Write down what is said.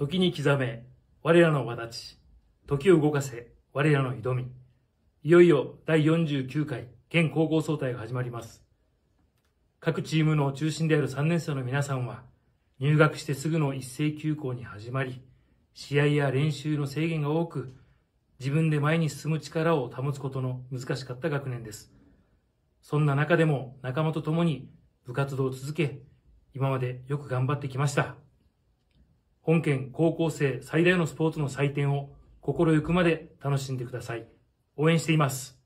時に刻め、我らの輪立ち、時を動かせ、我らの挑み。いよいよ第49回県高校総体が始まります。各チームの中心である3年生の皆さんは、入学してすぐの一斉休校に始まり、試合や練習の制限が多く、自分で前に進む力を保つことの難しかった学年です。そんな中でも仲間と共に部活動を続け、今までよく頑張ってきました。本県高校生最大のスポーツの祭典を心ゆくまで楽しんでください。応援しています。